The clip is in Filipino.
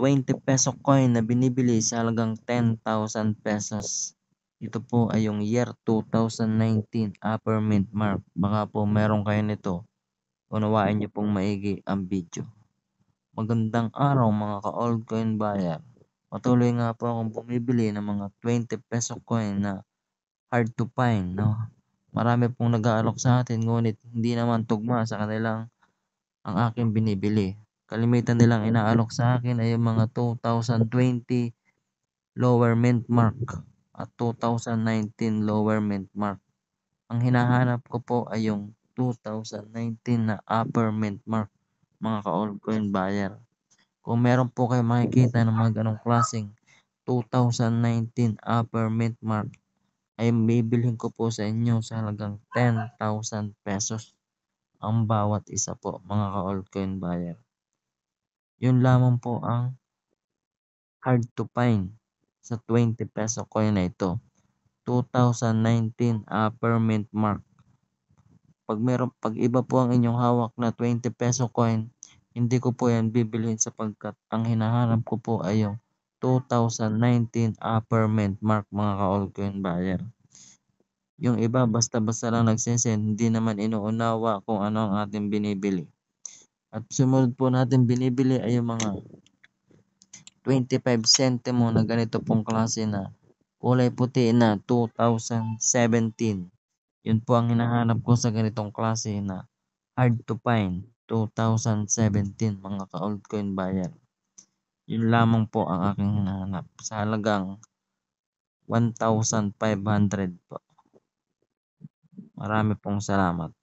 20 peso coin na binibili sa halagang 10,000 pesos. Ito po ay yung year 2019 upper mint mark. Baka po meron kayo nito. Unawain niyo pong maigi ang video. Magandang araw mga ka-old coin buyer. Patuloy nga po akong bumibili ng mga 20 peso coin na hard to find. No? Marami pong nag-aalok sa atin ngunit hindi naman tugma sa kanilang ang aking binibili kalimitan nilang inaalok sa akin ay yung mga 2020 lower mint mark at 2019 lower mint mark. Ang hinahanap ko po ay yung 2019 na upper mint mark mga ka coin buyer. Kung meron po kayo makikita ng mga ganong klaseng 2019 upper mint mark ay bibilhin ko po sa inyo sa halagang 10,000 pesos ang bawat isa po mga ka coin buyer. Yun lamang po ang hard to find sa 20 peso coin na ito. 2019 upper mint mark. Pag meron pag iba po ang inyong hawak na 20 peso coin, hindi ko po yan bibilhin sapagkat ang hinahanap ko po ay yung 2019 upper mint mark mga ka-all coin buyer. Yung iba basta-basta lang nagsisend, hindi naman inuunawa kung ano ang ating binibili. At sumunod po natin binibili ay yung mga 25 centimo na ganito pong klase na kulay puti na 2017. Yun po ang hinahanap ko sa ganitong klase na hard to find 2017 mga ka-old coin buyer. Yun lamang po ang aking hinahanap sa halagang 1,500 po. Marami pong salamat.